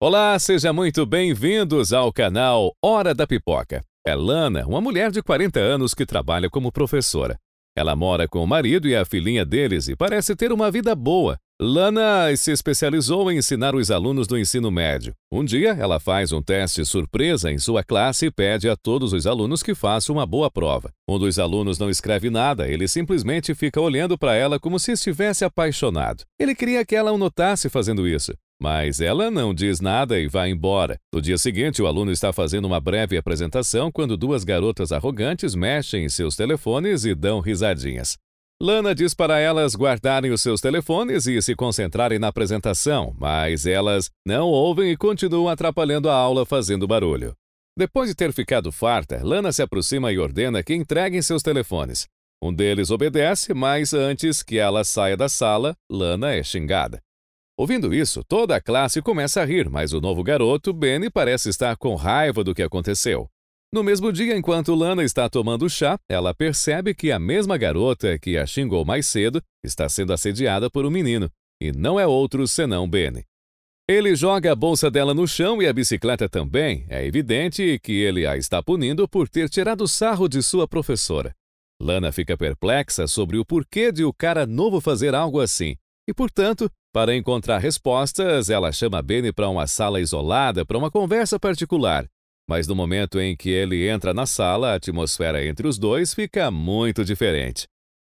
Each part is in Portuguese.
Olá, seja muito bem-vindos ao canal Hora da Pipoca. É Lana, uma mulher de 40 anos que trabalha como professora. Ela mora com o marido e a filhinha deles e parece ter uma vida boa, Lana se especializou em ensinar os alunos do ensino médio. Um dia, ela faz um teste surpresa em sua classe e pede a todos os alunos que façam uma boa prova. Um dos alunos não escreve nada, ele simplesmente fica olhando para ela como se estivesse apaixonado. Ele queria que ela o notasse fazendo isso. Mas ela não diz nada e vai embora. No dia seguinte, o aluno está fazendo uma breve apresentação quando duas garotas arrogantes mexem em seus telefones e dão risadinhas. Lana diz para elas guardarem os seus telefones e se concentrarem na apresentação, mas elas não ouvem e continuam atrapalhando a aula fazendo barulho. Depois de ter ficado farta, Lana se aproxima e ordena que entreguem seus telefones. Um deles obedece, mas antes que ela saia da sala, Lana é xingada. Ouvindo isso, toda a classe começa a rir, mas o novo garoto, Benny, parece estar com raiva do que aconteceu. No mesmo dia, enquanto Lana está tomando chá, ela percebe que a mesma garota que a xingou mais cedo está sendo assediada por um menino, e não é outro senão Benny. Ele joga a bolsa dela no chão e a bicicleta também. É evidente que ele a está punindo por ter tirado sarro de sua professora. Lana fica perplexa sobre o porquê de o cara novo fazer algo assim, e, portanto, para encontrar respostas, ela chama Benny para uma sala isolada para uma conversa particular mas no momento em que ele entra na sala, a atmosfera entre os dois fica muito diferente.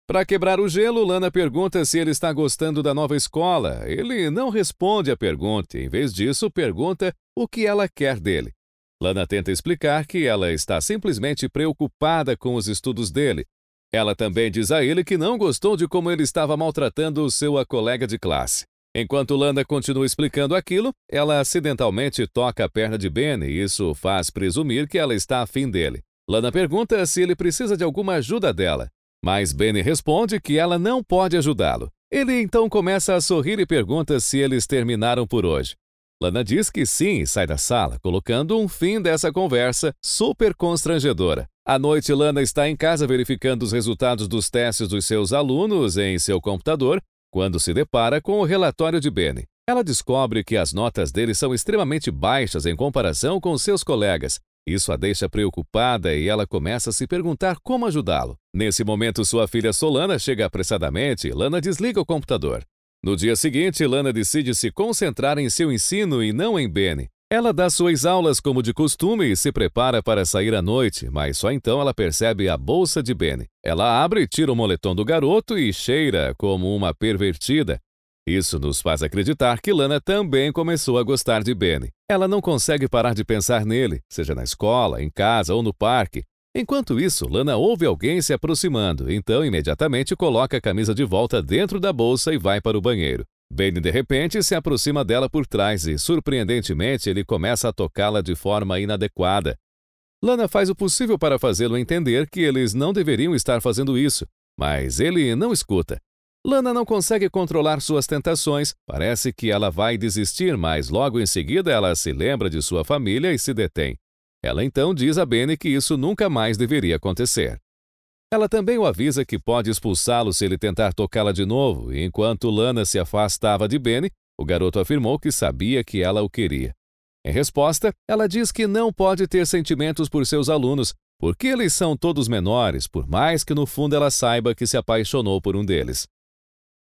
Para quebrar o gelo, Lana pergunta se ele está gostando da nova escola. Ele não responde à pergunta, em vez disso, pergunta o que ela quer dele. Lana tenta explicar que ela está simplesmente preocupada com os estudos dele. Ela também diz a ele que não gostou de como ele estava maltratando sua colega de classe. Enquanto Landa continua explicando aquilo, ela acidentalmente toca a perna de Ben e isso faz presumir que ela está afim dele. Lana pergunta se ele precisa de alguma ajuda dela, mas Benny responde que ela não pode ajudá-lo. Ele então começa a sorrir e pergunta se eles terminaram por hoje. Lana diz que sim e sai da sala, colocando um fim dessa conversa super constrangedora. À noite, Lana está em casa verificando os resultados dos testes dos seus alunos em seu computador quando se depara com o relatório de Benny, ela descobre que as notas dele são extremamente baixas em comparação com seus colegas. Isso a deixa preocupada e ela começa a se perguntar como ajudá-lo. Nesse momento, sua filha Solana chega apressadamente e Lana desliga o computador. No dia seguinte, Lana decide se concentrar em seu ensino e não em Benny. Ela dá suas aulas como de costume e se prepara para sair à noite, mas só então ela percebe a bolsa de Benny. Ela abre, tira o moletom do garoto e cheira como uma pervertida. Isso nos faz acreditar que Lana também começou a gostar de Benny. Ela não consegue parar de pensar nele, seja na escola, em casa ou no parque. Enquanto isso, Lana ouve alguém se aproximando, então imediatamente coloca a camisa de volta dentro da bolsa e vai para o banheiro. Bane de repente se aproxima dela por trás e, surpreendentemente, ele começa a tocá-la de forma inadequada. Lana faz o possível para fazê-lo entender que eles não deveriam estar fazendo isso, mas ele não escuta. Lana não consegue controlar suas tentações, parece que ela vai desistir, mas logo em seguida ela se lembra de sua família e se detém. Ela então diz a Benny que isso nunca mais deveria acontecer. Ela também o avisa que pode expulsá-lo se ele tentar tocá-la de novo, e enquanto Lana se afastava de Benny, o garoto afirmou que sabia que ela o queria. Em resposta, ela diz que não pode ter sentimentos por seus alunos, porque eles são todos menores, por mais que no fundo ela saiba que se apaixonou por um deles.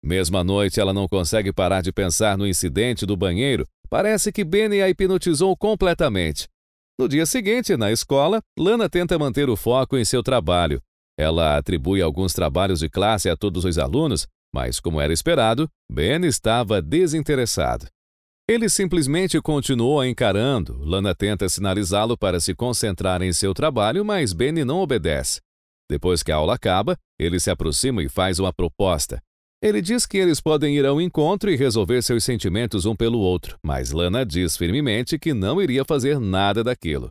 Mesma noite, ela não consegue parar de pensar no incidente do banheiro. Parece que Benny a hipnotizou completamente. No dia seguinte, na escola, Lana tenta manter o foco em seu trabalho, ela atribui alguns trabalhos de classe a todos os alunos, mas, como era esperado, Ben estava desinteressado. Ele simplesmente continuou encarando. Lana tenta sinalizá-lo para se concentrar em seu trabalho, mas Ben não obedece. Depois que a aula acaba, ele se aproxima e faz uma proposta. Ele diz que eles podem ir ao encontro e resolver seus sentimentos um pelo outro, mas Lana diz firmemente que não iria fazer nada daquilo.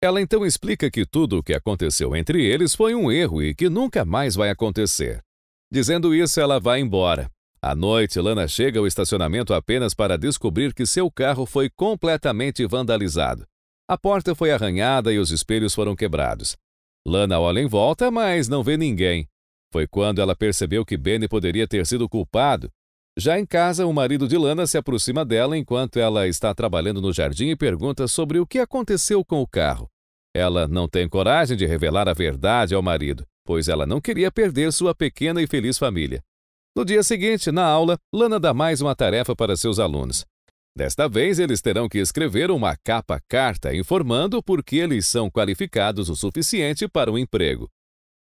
Ela então explica que tudo o que aconteceu entre eles foi um erro e que nunca mais vai acontecer. Dizendo isso, ela vai embora. À noite, Lana chega ao estacionamento apenas para descobrir que seu carro foi completamente vandalizado. A porta foi arranhada e os espelhos foram quebrados. Lana olha em volta, mas não vê ninguém. Foi quando ela percebeu que Benny poderia ter sido culpado já em casa, o marido de Lana se aproxima dela enquanto ela está trabalhando no jardim e pergunta sobre o que aconteceu com o carro. Ela não tem coragem de revelar a verdade ao marido, pois ela não queria perder sua pequena e feliz família. No dia seguinte, na aula, Lana dá mais uma tarefa para seus alunos. Desta vez, eles terão que escrever uma capa-carta informando por que eles são qualificados o suficiente para um emprego.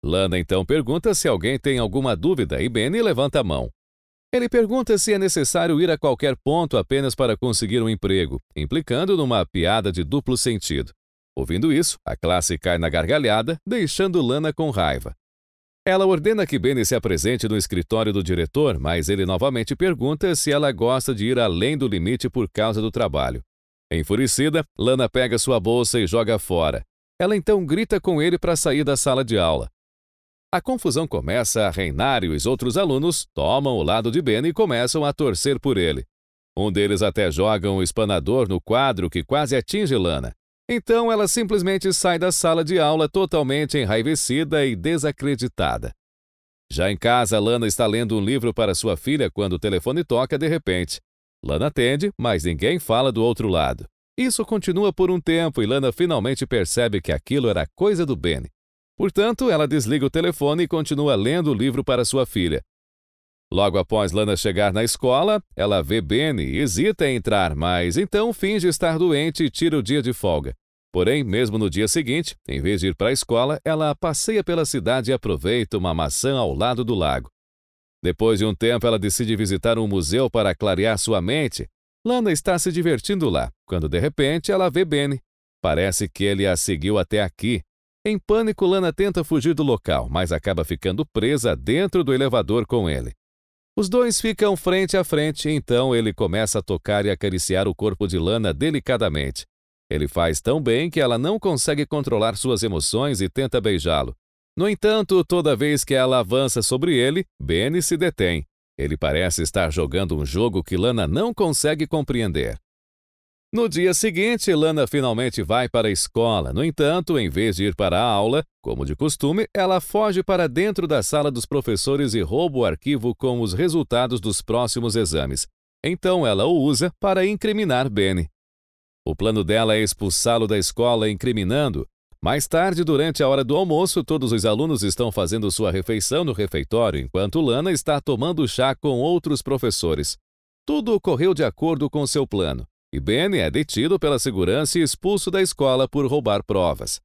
Lana então pergunta se alguém tem alguma dúvida e Benny levanta a mão. Ele pergunta se é necessário ir a qualquer ponto apenas para conseguir um emprego, implicando numa piada de duplo sentido. Ouvindo isso, a classe cai na gargalhada, deixando Lana com raiva. Ela ordena que Benny se apresente no escritório do diretor, mas ele novamente pergunta se ela gosta de ir além do limite por causa do trabalho. Enfurecida, Lana pega sua bolsa e joga fora. Ela então grita com ele para sair da sala de aula. A confusão começa a reinar e os outros alunos tomam o lado de Ben e começam a torcer por ele. Um deles até joga um espanador no quadro que quase atinge Lana. Então ela simplesmente sai da sala de aula totalmente enraivecida e desacreditada. Já em casa, Lana está lendo um livro para sua filha quando o telefone toca de repente. Lana atende, mas ninguém fala do outro lado. Isso continua por um tempo e Lana finalmente percebe que aquilo era coisa do Ben. Portanto, ela desliga o telefone e continua lendo o livro para sua filha. Logo após Lana chegar na escola, ela vê Benny e hesita em entrar, mas então finge estar doente e tira o dia de folga. Porém, mesmo no dia seguinte, em vez de ir para a escola, ela passeia pela cidade e aproveita uma maçã ao lado do lago. Depois de um tempo, ela decide visitar um museu para clarear sua mente. Lana está se divertindo lá, quando de repente ela vê Benny. Parece que ele a seguiu até aqui. Em pânico, Lana tenta fugir do local, mas acaba ficando presa dentro do elevador com ele. Os dois ficam frente a frente, então ele começa a tocar e acariciar o corpo de Lana delicadamente. Ele faz tão bem que ela não consegue controlar suas emoções e tenta beijá-lo. No entanto, toda vez que ela avança sobre ele, Benny se detém. Ele parece estar jogando um jogo que Lana não consegue compreender. No dia seguinte, Lana finalmente vai para a escola. No entanto, em vez de ir para a aula, como de costume, ela foge para dentro da sala dos professores e rouba o arquivo com os resultados dos próximos exames. Então ela o usa para incriminar Benny. O plano dela é expulsá-lo da escola incriminando. Mais tarde, durante a hora do almoço, todos os alunos estão fazendo sua refeição no refeitório, enquanto Lana está tomando chá com outros professores. Tudo ocorreu de acordo com seu plano e Ben é detido pela segurança e expulso da escola por roubar provas.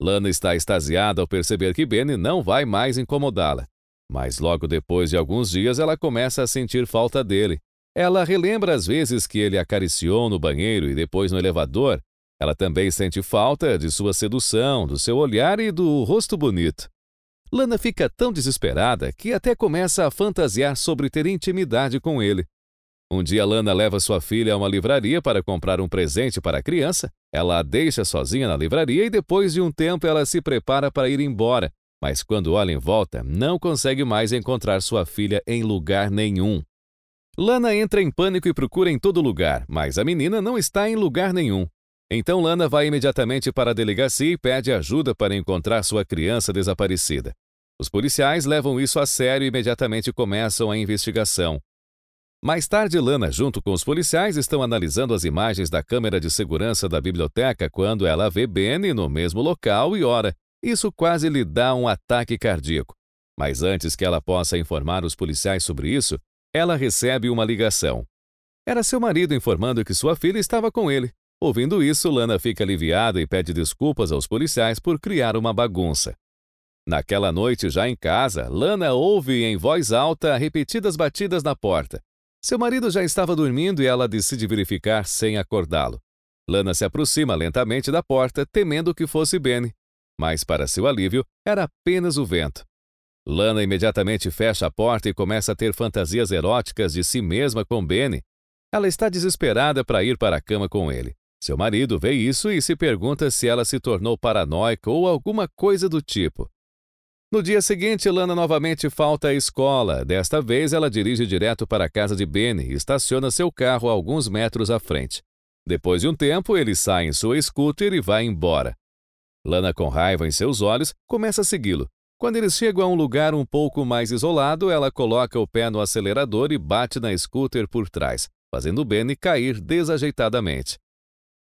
Lana está extasiada ao perceber que Ben não vai mais incomodá-la, mas logo depois de alguns dias ela começa a sentir falta dele. Ela relembra as vezes que ele acariciou no banheiro e depois no elevador. Ela também sente falta de sua sedução, do seu olhar e do rosto bonito. Lana fica tão desesperada que até começa a fantasiar sobre ter intimidade com ele. Um dia, Lana leva sua filha a uma livraria para comprar um presente para a criança. Ela a deixa sozinha na livraria e, depois de um tempo, ela se prepara para ir embora. Mas quando olha em volta, não consegue mais encontrar sua filha em lugar nenhum. Lana entra em pânico e procura em todo lugar, mas a menina não está em lugar nenhum. Então Lana vai imediatamente para a delegacia e pede ajuda para encontrar sua criança desaparecida. Os policiais levam isso a sério e imediatamente começam a investigação. Mais tarde, Lana, junto com os policiais, estão analisando as imagens da câmera de segurança da biblioteca quando ela vê Benny no mesmo local e ora. Isso quase lhe dá um ataque cardíaco. Mas antes que ela possa informar os policiais sobre isso, ela recebe uma ligação. Era seu marido informando que sua filha estava com ele. Ouvindo isso, Lana fica aliviada e pede desculpas aos policiais por criar uma bagunça. Naquela noite, já em casa, Lana ouve em voz alta repetidas batidas na porta. Seu marido já estava dormindo e ela decide verificar sem acordá-lo. Lana se aproxima lentamente da porta, temendo que fosse Benny, mas para seu alívio, era apenas o vento. Lana imediatamente fecha a porta e começa a ter fantasias eróticas de si mesma com Benny. Ela está desesperada para ir para a cama com ele. Seu marido vê isso e se pergunta se ela se tornou paranoica ou alguma coisa do tipo. No dia seguinte, Lana novamente falta à escola. Desta vez, ela dirige direto para a casa de Benny e estaciona seu carro alguns metros à frente. Depois de um tempo, ele sai em sua scooter e vai embora. Lana, com raiva em seus olhos, começa a segui-lo. Quando eles chegam a um lugar um pouco mais isolado, ela coloca o pé no acelerador e bate na scooter por trás, fazendo Benny cair desajeitadamente.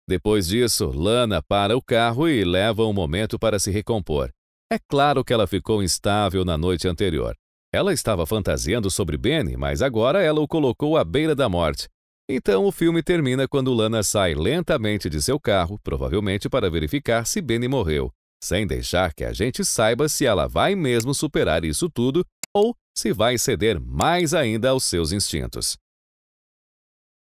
Depois disso, Lana para o carro e leva um momento para se recompor. É claro que ela ficou instável na noite anterior. Ela estava fantasiando sobre Benny, mas agora ela o colocou à beira da morte. Então o filme termina quando Lana sai lentamente de seu carro, provavelmente para verificar se Benny morreu, sem deixar que a gente saiba se ela vai mesmo superar isso tudo ou se vai ceder mais ainda aos seus instintos.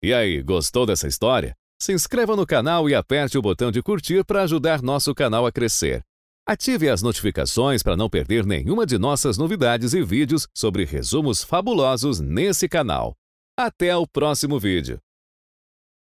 E aí, gostou dessa história? Se inscreva no canal e aperte o botão de curtir para ajudar nosso canal a crescer. Ative as notificações para não perder nenhuma de nossas novidades e vídeos sobre resumos fabulosos nesse canal. Até o próximo vídeo!